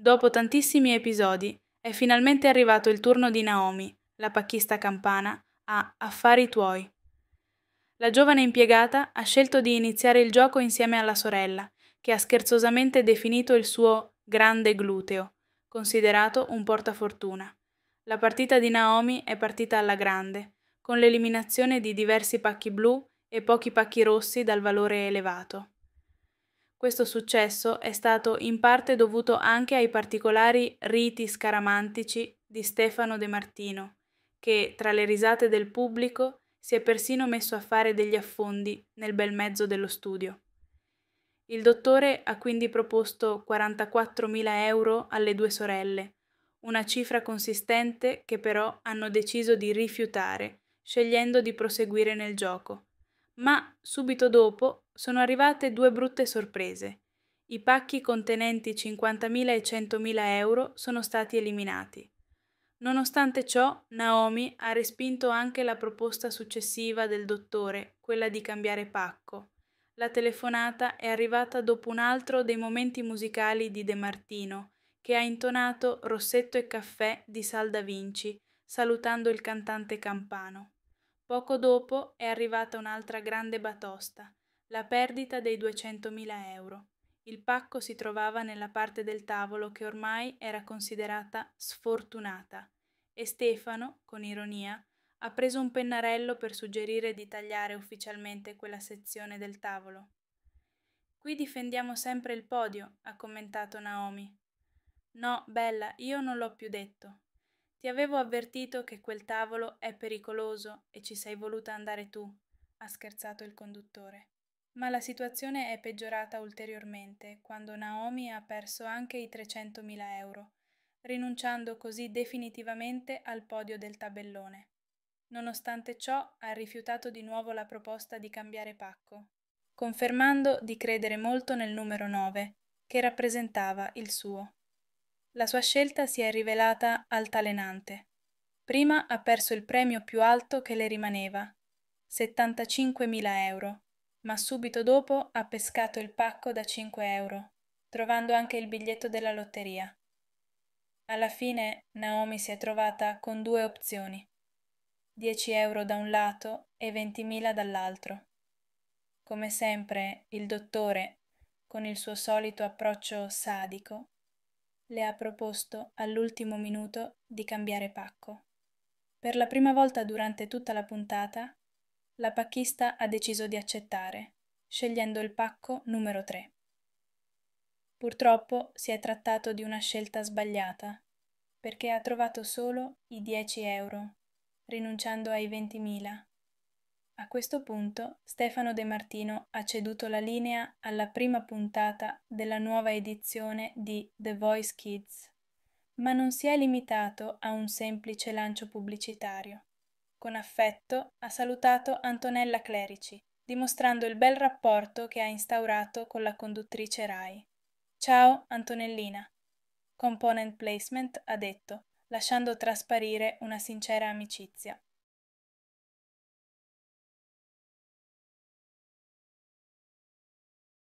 Dopo tantissimi episodi, è finalmente arrivato il turno di Naomi, la pacchista campana, a Affari tuoi. La giovane impiegata ha scelto di iniziare il gioco insieme alla sorella, che ha scherzosamente definito il suo grande gluteo, considerato un portafortuna. La partita di Naomi è partita alla grande, con l'eliminazione di diversi pacchi blu e pochi pacchi rossi dal valore elevato. Questo successo è stato in parte dovuto anche ai particolari riti scaramantici di Stefano De Martino, che, tra le risate del pubblico, si è persino messo a fare degli affondi nel bel mezzo dello studio. Il dottore ha quindi proposto 44.000 euro alle due sorelle, una cifra consistente che però hanno deciso di rifiutare, scegliendo di proseguire nel gioco. Ma subito dopo sono arrivate due brutte sorprese. I pacchi contenenti 50.000 e 100.000 euro sono stati eliminati. Nonostante ciò, Naomi ha respinto anche la proposta successiva del dottore, quella di cambiare pacco. La telefonata è arrivata dopo un altro dei momenti musicali di De Martino, che ha intonato Rossetto e caffè di Sal da Vinci, salutando il cantante campano. Poco dopo è arrivata un'altra grande batosta, la perdita dei 200.000 euro. Il pacco si trovava nella parte del tavolo che ormai era considerata sfortunata e Stefano, con ironia, ha preso un pennarello per suggerire di tagliare ufficialmente quella sezione del tavolo. Qui difendiamo sempre il podio, ha commentato Naomi. No, Bella, io non l'ho più detto. Ti avevo avvertito che quel tavolo è pericoloso e ci sei voluta andare tu, ha scherzato il conduttore. Ma la situazione è peggiorata ulteriormente quando Naomi ha perso anche i 300.000 euro, rinunciando così definitivamente al podio del tabellone. Nonostante ciò, ha rifiutato di nuovo la proposta di cambiare pacco, confermando di credere molto nel numero 9, che rappresentava il suo. La sua scelta si è rivelata altalenante. Prima ha perso il premio più alto che le rimaneva, 75.000 euro, ma subito dopo ha pescato il pacco da 5 euro, trovando anche il biglietto della lotteria. Alla fine Naomi si è trovata con due opzioni, 10 euro da un lato e 20.000 dall'altro. Come sempre, il dottore, con il suo solito approccio sadico, le ha proposto all'ultimo minuto di cambiare pacco. Per la prima volta durante tutta la puntata, la pacchista ha deciso di accettare, scegliendo il pacco numero 3. Purtroppo si è trattato di una scelta sbagliata, perché ha trovato solo i 10 euro, rinunciando ai 20.000. A questo punto Stefano De Martino ha ceduto la linea alla prima puntata della nuova edizione di The Voice Kids, ma non si è limitato a un semplice lancio pubblicitario. Con affetto ha salutato Antonella Clerici, dimostrando il bel rapporto che ha instaurato con la conduttrice Rai. Ciao Antonellina. Component Placement ha detto, lasciando trasparire una sincera amicizia.